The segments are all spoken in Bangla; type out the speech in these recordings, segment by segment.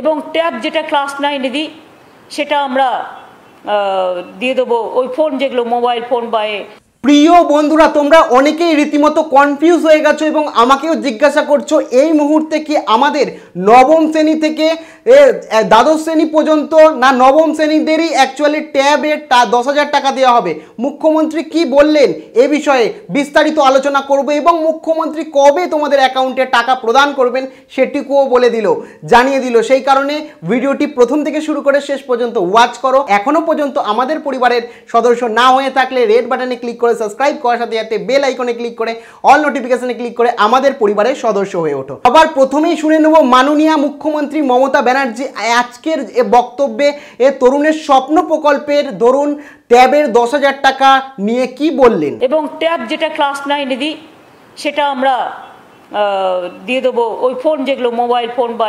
এবং ট্যাব যেটা ক্লাস নাইনে দিই সেটা আমরা দিয়ে দেবো ওই ফোন যেগুলো মোবাইল ফোন বা প্রিয় বন্ধুরা তোমরা অনেকেই রীতিমতো কনফিউজ হয়ে গেছো এবং আমাকেও জিজ্ঞাসা করছো এই মুহূর্তে কি আমাদের নবম শ্রেণী থেকে দ্বাদশ শ্রেণী পর্যন্ত না নবম শ্রেণীদেরই অ্যাকচুয়ালি ট্যাবে দশ হাজার টাকা দেওয়া হবে মুখ্যমন্ত্রী কি বললেন এ বিষয়ে বিস্তারিত আলোচনা করব এবং মুখ্যমন্ত্রী কবে তোমাদের অ্যাকাউন্টে টাকা প্রদান করবেন সেটিকুও বলে দিল জানিয়ে দিল সেই কারণে ভিডিওটি প্রথম থেকে শুরু করে শেষ পর্যন্ত ওয়াচ করো এখনও পর্যন্ত আমাদের পরিবারের সদস্য না হয়ে থাকলে রেড বাটনে ক্লিক করে করে সাবস্ক্রাইব করার সাথে সাথে বেল আইকনে ক্লিক করে অল নোটিফিকেশনে ক্লিক করে আমাদের পরিবারের সদস্য হয়ে ওঠো আবার প্রথমেই শুনে নেব মাননীয় মুখ্যমন্ত্রী মমতা ব্যানার্জি আজকের এ বক্তব্যে এ তরুণের স্বপ্ন প্রকল্পের দরুন ট্যাবের দশ হাজার টাকা নিয়ে কি বললেন এবং ট্যাব যেটা ক্লাস নাইনে দিই সেটা আমরা দিয়ে দেবো ওই ফোন যেগুলো মোবাইল ফোন বা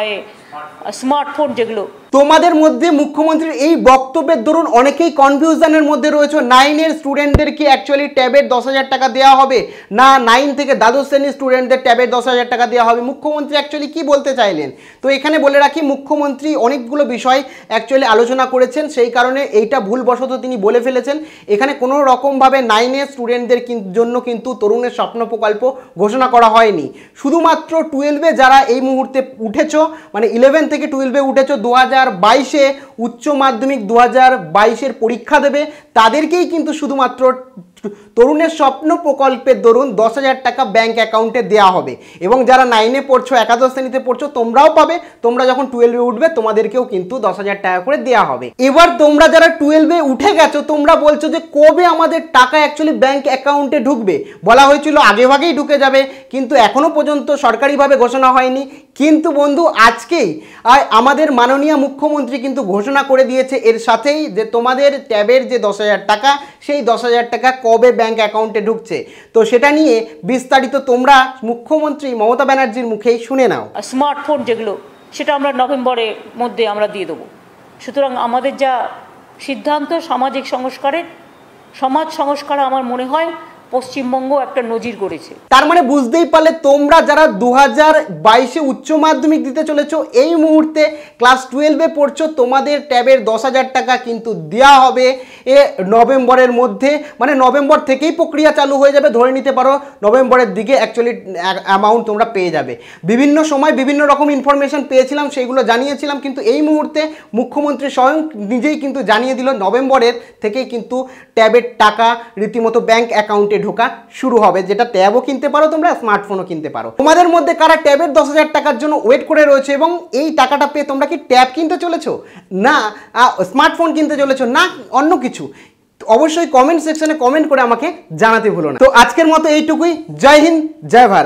স্মার্টফোন যেগুলো তোমাদের মধ্যে মুখ্যমন্ত্রীর এই বক্তব্যের দরুন অনেকেই কনফিউশনের মধ্যে রয়েছে নাইনের স্টুডেন্টদেরকে অ্যাকচুয়ালি ট্যাবের দশ হাজার টাকা দেওয়া হবে না নাইন থেকে দ্বাদশ শ্রেণীর স্টুডেন্টদের ট্যাবের দশ হাজার টাকা দেওয়া হবে মুখ্যমন্ত্রী অ্যাকচুয়ালি কি বলতে চাইলেন তো এখানে বলে রাখি মুখ্যমন্ত্রী অনেকগুলো বিষয় অ্যাকচুয়ালি আলোচনা করেছেন সেই কারণে এইটা ভুলবশত তিনি বলে ফেলেছেন এখানে কোনো রকমভাবে নাইনের স্টুডেন্টদের জন্য কিন্তু তরুণের স্বপ্ন প্রকল্প ঘোষণা করা হয়নি শুধুমাত্র টুয়েলভে যারা এই মুহূর্তে উঠেছ মানে ইলেভেন থেকে টুয়েলভে উঠেছ দু হাজার হাজার বাইশে উচ্চ মাধ্যমিক দু হাজার বাইশের পরীক্ষা দেবে তাদেরকেই কিন্তু শুধুমাত্র তরুণের স্বপ্ন প্রকল্পের দরুন দশ হাজার টাকা ব্যাঙ্ক অ্যাকাউন্টে দেওয়া হবে এবং যারা নাইনে পড়ছো একাদশ শ্রেণীতে পড়ছো তোমরাও পাবে তোমরা যখন টুয়েলভে উঠবে তোমাদেরকেও কিন্তু দশ হাজার টাকা করে দেওয়া হবে এবার তোমরা যারা টুয়েলভে উঠে গেছো তোমরা বলছো যে কবে আমাদের টাকা অ্যাকচুয়ালি ব্যাঙ্ক অ্যাকাউন্টে ঢুকবে বলা হয়েছিল আগেভাগেই ঢুকে যাবে কিন্তু এখনও পর্যন্ত সরকারিভাবে ঘোষণা হয়নি কিন্তু বন্ধু আজকেই আমাদের মাননীয় মুখ্যমন্ত্রী কিন্তু ঘোষণা করে দিয়েছে এর সাথেই যে তোমাদের ট্যাবের যে দশ হাজার টাকা সেই দশ হাজার টাকা কবে ব্যাংক অ্যাকাউন্টে ঢুকছে তো সেটা নিয়ে বিস্তারিত তোমরা মুখ্যমন্ত্রী মমতা ব্যানার্জির মুখেই শুনে নাও স্মার্টফোন যেগুলো সেটা আমরা নভেম্বরের মধ্যে আমরা দিয়ে দেবো সুতরাং আমাদের যা সিদ্ধান্ত সামাজিক সংস্কারের সমাজ সংস্কার আমার মনে হয় পশ্চিমবঙ্গ একটা নজির করেছে তার মানে বুঝতেই পারলে তোমরা যারা দু হাজার বাইশে উচ্চ মাধ্যমিক দিতে চলেছো এই মুহূর্তে ক্লাস টুয়েলভে পড়ছো তোমাদের ট্যাবের দশ হাজার টাকা কিন্তু দেওয়া হবে এ নভেম্বরের মধ্যে মানে নভেম্বর থেকেই প্রক্রিয়া চালু হয়ে যাবে ধরে নিতে পারো নভেম্বরের দিকে অ্যাকচুয়ালি অ্যামাউন্ট তোমরা পেয়ে যাবে বিভিন্ন সময় বিভিন্ন রকম ইনফরমেশন পেয়েছিলাম সেইগুলো জানিয়েছিলাম কিন্তু এই মুহূর্তে মুখ্যমন্ত্রী স্বয়ং নিজেই কিন্তু জানিয়ে দিল নভেম্বরের থেকেই কিন্তু ট্যাবের টাকা রীতিমতো ব্যাঙ্ক অ্যাকাউন্টে মার্কেটে ঢোকা শুরু হবে যেটা ট্যাবও কিনতে পারো তোমরা স্মার্টফোনও কিনতে পারো তোমাদের মধ্যে কারা ট্যাবের দশ হাজার টাকার জন্য ওয়েট করে রয়েছে এবং এই টাকাটা পেয়ে তোমরা কি ট্যাব কিনতে চলেছো না স্মার্টফোন কিনতে চলেছো না অন্য কিছু অবশ্যই কমেন্ট সেকশনে কমেন্ট করে আমাকে জানাতে ভুলো না তো আজকের মতো এইটুকুই জয় হিন্দ জয় ভারত